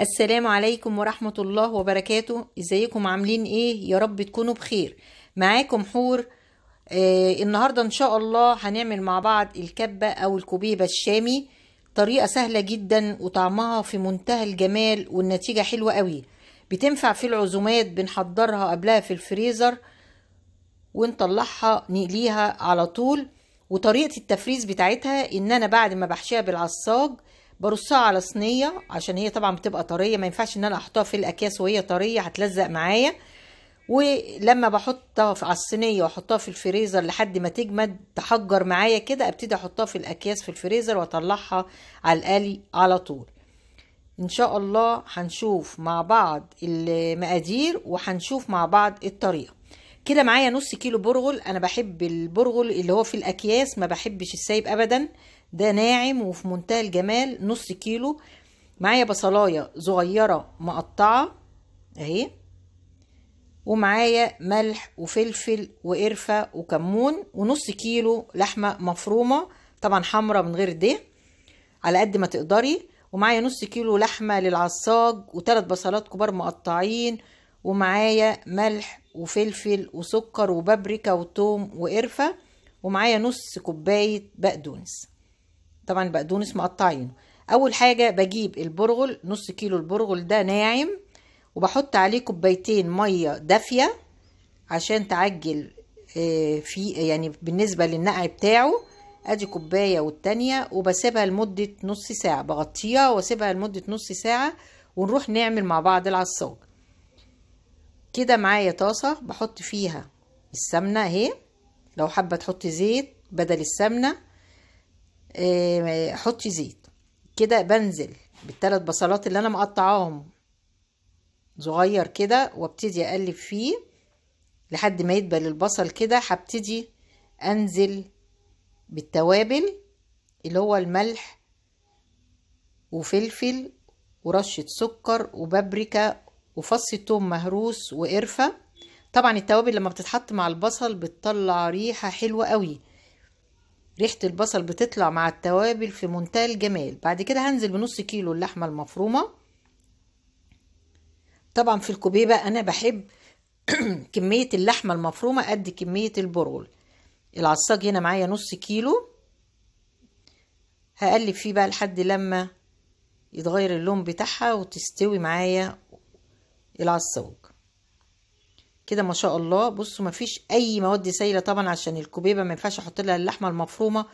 السلام عليكم ورحمة الله وبركاته ازيكم عاملين ايه يا رب تكونوا بخير معاكم حور آه النهاردة ان شاء الله هنعمل مع بعض الكبة او الكبيبة الشامي طريقة سهلة جدا وطعمها في منتهى الجمال والنتيجة حلوة قوي بتنفع في العزومات بنحضرها قبلها في الفريزر ونطلعها نقليها على طول وطريقة التفريز بتاعتها ان انا بعد ما بحشيها بالعصاج برصها على صينيه عشان هي طبعا بتبقى طريه ما ينفعش ان انا احطها في الاكياس وهي طريه هتلزق معايا ولما بحطها على الصينيه واحطها في الفريزر لحد ما تجمد تحجر معايا كده ابتدي احطها في الاكياس في الفريزر واطلعها على القلي على طول ان شاء الله هنشوف مع بعض المقادير وهنشوف مع بعض الطريقه كده معايا نص كيلو برغل انا بحب البرغل اللي هو في الاكياس ما بحبش السايب ابدا ده ناعم وفي منتهى الجمال نص كيلو معايا بصلايه صغيره مقطعه اهي ومعايا ملح وفلفل وقرفه وكمون ونص كيلو لحمه مفرومه طبعا حمرا من غير ده على قد ما تقدري ومعايا نص كيلو لحمه للعصاج وثلاث بصلات كبار مقطعين ومعايا ملح وفلفل وسكر وبابريكا وتوم وقرفه ومعايا نص كوبايه بقدونس طبعا البقدونس مقطعينه اول حاجه بجيب البرغل نص كيلو البرغل ده ناعم وبحط عليه كوبايتين ميه دافيه عشان تعجل آه، في يعني بالنسبه للنقع بتاعه ادي كوبايه والتانيه وبسيبها لمده نص ساعه بغطيها واسيبها لمده نص ساعه ونروح نعمل مع بعض العصاج كده معايا طاسه بحط فيها السمنه اهي لو حابه تحط زيت بدل السمنه آه، حطي زيت كده بنزل بالثلاث بصلات اللي انا مقطعاهم صغير كده وابتدي اقلب فيه لحد ما يدبل البصل كده هبتدي انزل بالتوابل اللي هو الملح وفلفل ورشة سكر وبابريكا وفص توم مهروس وقرفة طبعا التوابل لما بتتحط مع البصل بتطلع ريحة حلوة قوي ريحة البصل بتطلع مع التوابل في منتهى الجمال بعد كده هنزل بنص كيلو اللحمة المفرومة طبعا في الكوبيبة أنا بحب كمية اللحمة المفرومة قد كمية البرول العصاج هنا معايا نص كيلو هقلب فيه بقى لحد لما يتغير اللون بتاعها وتستوي معايا العصاج كده ما شاء الله بصوا مفيش اي مواد سائله طبعا عشان الكوبيبه ما ينفعش احط لها اللحمه المفرومه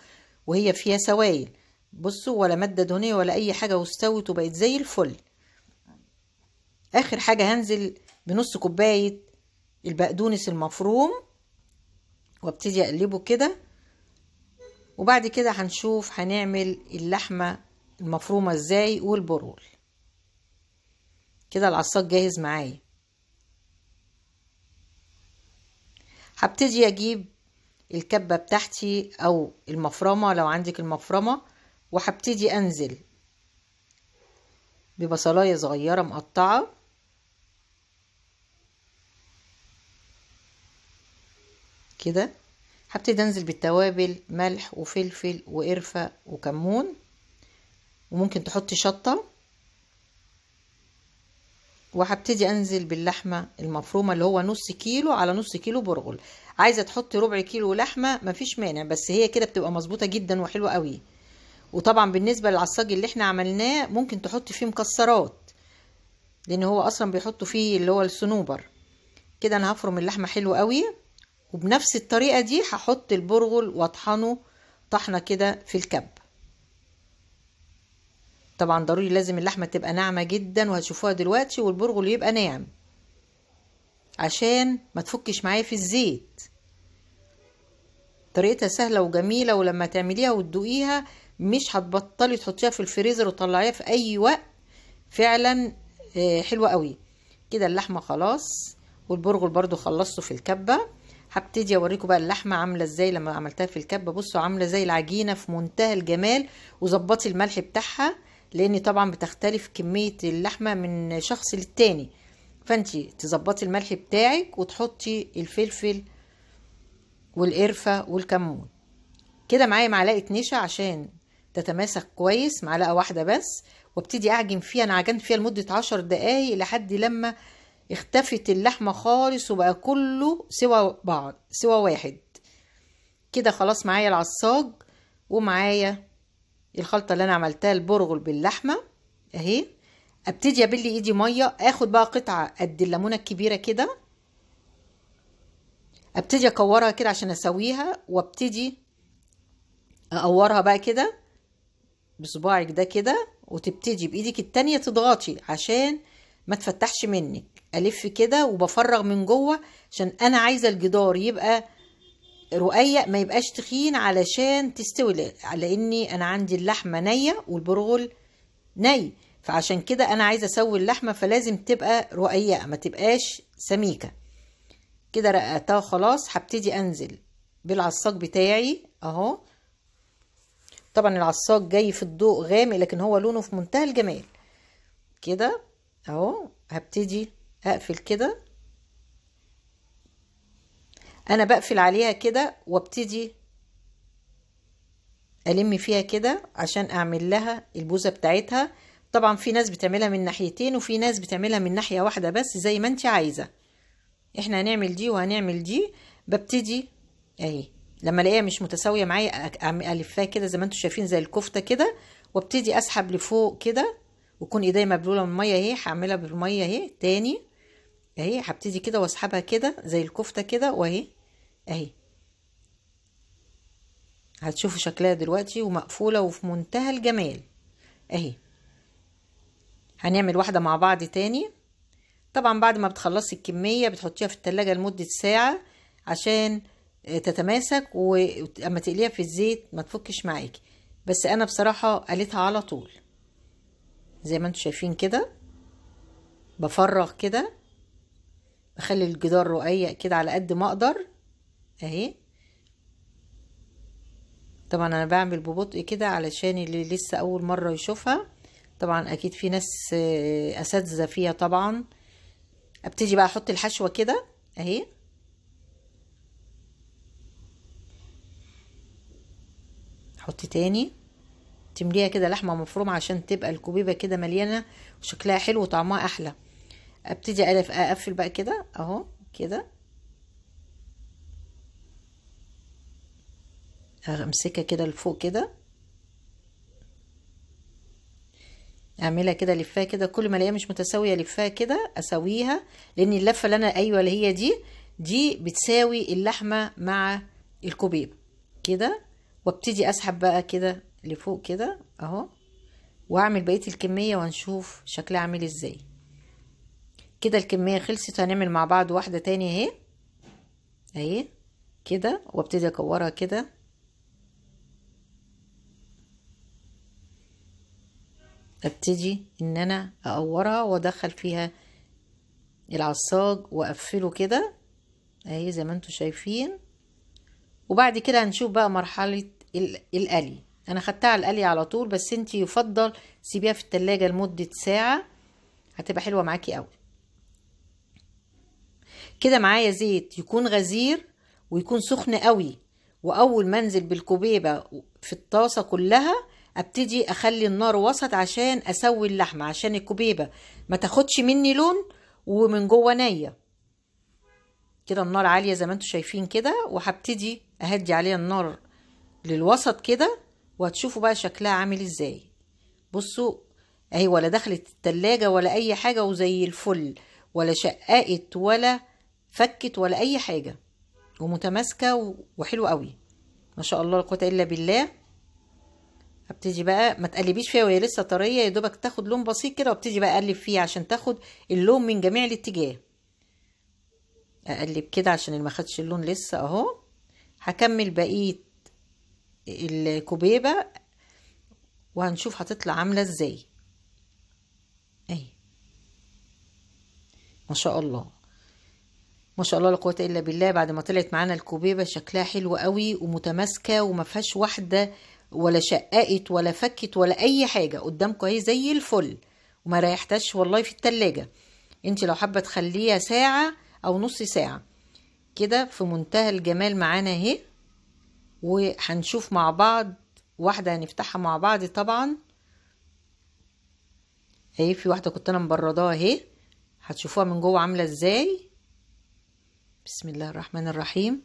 وهي فيها سوائل بصوا ولا ماده دهنيه ولا اي حاجه واستوت وبقت زي الفل اخر حاجه هنزل بنص كوبايه البقدونس المفروم وابتدي اقلبه كده وبعد كده هنشوف هنعمل اللحمه المفرومه ازاي والبرول كده العصاك جاهز معايا هبتدي اجيب الكبة بتاعتي او المفرمة لو عندك المفرمة وهبتدي انزل ببصلاية صغيرة مقطعة كده هبتدي انزل بالتوابل ملح وفلفل وقرفة وكمون وممكن تحطي شطة وهبتدي انزل باللحمه المفرومه اللي هو نص كيلو على نص كيلو برغل عايزه تحطي ربع كيلو لحمه مفيش مانع بس هي كده بتبقى مظبوطه جدا وحلوه قوي وطبعا بالنسبه للعصاج اللي احنا عملناه ممكن تحطي فيه مكسرات لان هو اصلا بيحطوا فيه اللي هو الصنوبر كده انا هفرم اللحمه حلو قوي وبنفس الطريقه دي هحط البرغل واطحنه طحنه كده في الكب طبعا ضروري لازم اللحمة تبقى ناعمة جدا وهتشوفوها دلوقتي والبرغل يبقى ناعم عشان ما تفكش معايا في الزيت طريقتها سهلة وجميلة ولما تعمليها وتدوقيها مش هتبطلي تحطيها في الفريزر وتطلعيها في اي وقت فعلا آه، حلوة قوي كده اللحمة خلاص والبرغل برضو خلصته في الكبة هبتدي اوريكم بقى اللحمة عاملة ازاي لما عملتها في الكبة بصوا عاملة زي العجينة في منتهى الجمال وظبطي الملح بتاعها لان طبعا بتختلف كمية اللحمة من شخص للتاني فانت تظبطي الملح بتاعك وتحطي الفلفل والقرفة والكمون كده معايا معلقة نشا عشان تتماسك كويس معلقة واحدة بس وابتدي اعجن فيها انا عجنت فيها لمدة عشر دقايق لحد لما اختفت اللحمة خالص وبقى كله سوى بعض سوى واحد كده خلاص معايا العصاج ومعايا الخلطة اللي أنا عملتها البرغل باللحمة أهي أبتدي ابلي إيدي مية آخد بقى قطعة قد الليمونة الكبيرة كده أبتدي أكورها كده عشان أسويها وأبتدي أقورها بقى كده بصباعك ده كده وتبتدي بإيدك التانية تضغطي عشان ما تفتحش منك ألف كده وبفرغ من جوه عشان أنا عايزة الجدار يبقى رقيق ما يبقاش تخين علشان تستوي لاني انا عندي اللحمه نيه والبرغل ني فعشان كده انا عايزه اسوي اللحمه فلازم تبقى رقيقه ما تبقاش سميكه كده رققتها خلاص هبتدي انزل بالعصاق بتاعي اهو طبعا العصاق جاي في الضوء غامق لكن هو لونه في منتهى الجمال كده اهو هبتدي اقفل كده انا بقفل عليها كده وابتدي الم فيها كده عشان اعمل لها البوزه بتاعتها طبعا في ناس بتعملها من ناحيتين وفي ناس بتعملها من ناحيه واحده بس زي ما انت عايزه احنا هنعمل دي وهنعمل دي ببتدي اهي لما الاقيها مش متساويه معايا الفها كده زي ما انتم شايفين زي الكفته كده وابتدي اسحب لفوق كده وكون ايديا مبلوله من الميه اهي هعملها بالميه اهي تاني اهي هبتدي كده واسحبها كده زي الكفته كده واهي اهي هتشوفوا شكلها دلوقتي ومقفولة وفي منتهى الجمال اهي هنعمل واحدة مع بعض تاني طبعا بعد ما بتخلصي الكمية بتحطيها في التلاجة لمدة ساعة عشان آه، تتماسك واما تقليها في الزيت ما تفكش معاكي بس انا بصراحة قليتها على طول زي ما انتم شايفين كده بفرغ كده بخلي الجدار رقيق كده على قد ما اقدر اهي طبعا انا بعمل ببطء كده علشان اللي لسه اول مرة يشوفها طبعا اكيد في ناس آه، اساتذة فيها طبعا ابتدي بقى احط الحشوة كده اهي احط تاني تمليها كده لحمه مفرومه عشان تبقى الكبيبة كده مليانه وشكلها حلو وطعمها احلى ابتدي اقفل بقى كده اهو كده امسكها كده لفوق كده اعملها كده لفها كده كل ما الاقيها مش متساويه لفها كده اسويها لان اللفه اللي انا ايوه اللي هي دي دي بتساوي اللحمه مع الكوبيب كده وابتدي اسحب بقى كده لفوق كده اهو واعمل بقيه الكميه ونشوف شكلها عامل ازاي كده الكميه خلصت هنعمل مع بعض واحده تانية اهي اهي كده وابتدي اكورها كده ابتدي ان انا اقورها وادخل فيها العصاج واقفله كده اهي زي ما انتم شايفين وبعد كده هنشوف بقى مرحله القلي انا خدتها على القلي على طول بس انت يفضل سيبيها في التلاجة لمدة ساعة هتبقى حلوة معاكي قوي كده معايا زيت يكون غزير ويكون سخن قوي واول ما انزل بالكوبيبة في الطاسة كلها ابتدي اخلي النار وسط عشان اسوي اللحمه عشان الكبيبه ما تاخدش مني لون ومن جوه نيه كده النار عاليه زي ما انتم شايفين كده وهبتدي اهدي عليها النار للوسط كده وهتشوفوا بقى شكلها عامل ازاي بصوا اهي ولا دخلت التلاجة ولا اي حاجة وزي الفل ولا شققت ولا فكت ولا اي حاجة ومتماسكة وحلوة قوي ما شاء الله لا قوة الا بالله ابتدي بقى ما تقلبيش فيها وهي لسه طريه يا دوبك تاخد لون بسيط كده وابتدي بقى اقلب فيها عشان تاخد اللون من جميع الاتجاه اقلب كده عشان ما خدش اللون لسه اهو هكمل بقيه الكوبيبه وهنشوف هتطلع عامله ازاي اهي ما شاء الله ما شاء الله لا قوه الا بالله بعد ما طلعت معانا الكوبيبه شكلها حلو قوي ومتماسكه وما فيهاش واحده ولا شققت ولا فكت ولا اي حاجه قدامكم اهي زي الفل وما ريحتش والله في التلاجة انت لو حابه تخليها ساعه او نص ساعه كده في منتهى الجمال معانا اهي وهنشوف مع بعض واحده هنفتحها مع بعض طبعا اهي في واحده كنت انا مبرداها اهي هتشوفوها من جوه عامله ازاي بسم الله الرحمن الرحيم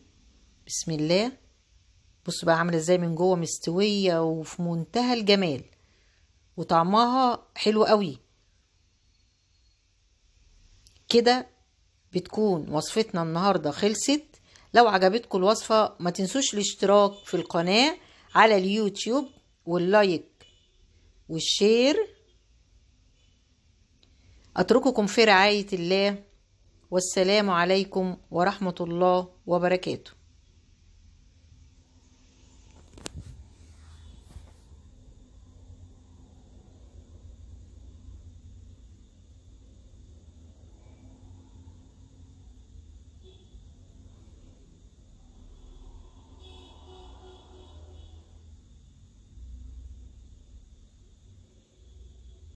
بسم الله بص بقى عامله ازاي من جوه مستويه وفي منتهى الجمال وطعمها حلو قوي كده بتكون وصفتنا النهارده خلصت لو عجبتكم الوصفه ما تنسوش الاشتراك في القناه على اليوتيوب واللايك والشير اترككم في رعايه الله والسلام عليكم ورحمه الله وبركاته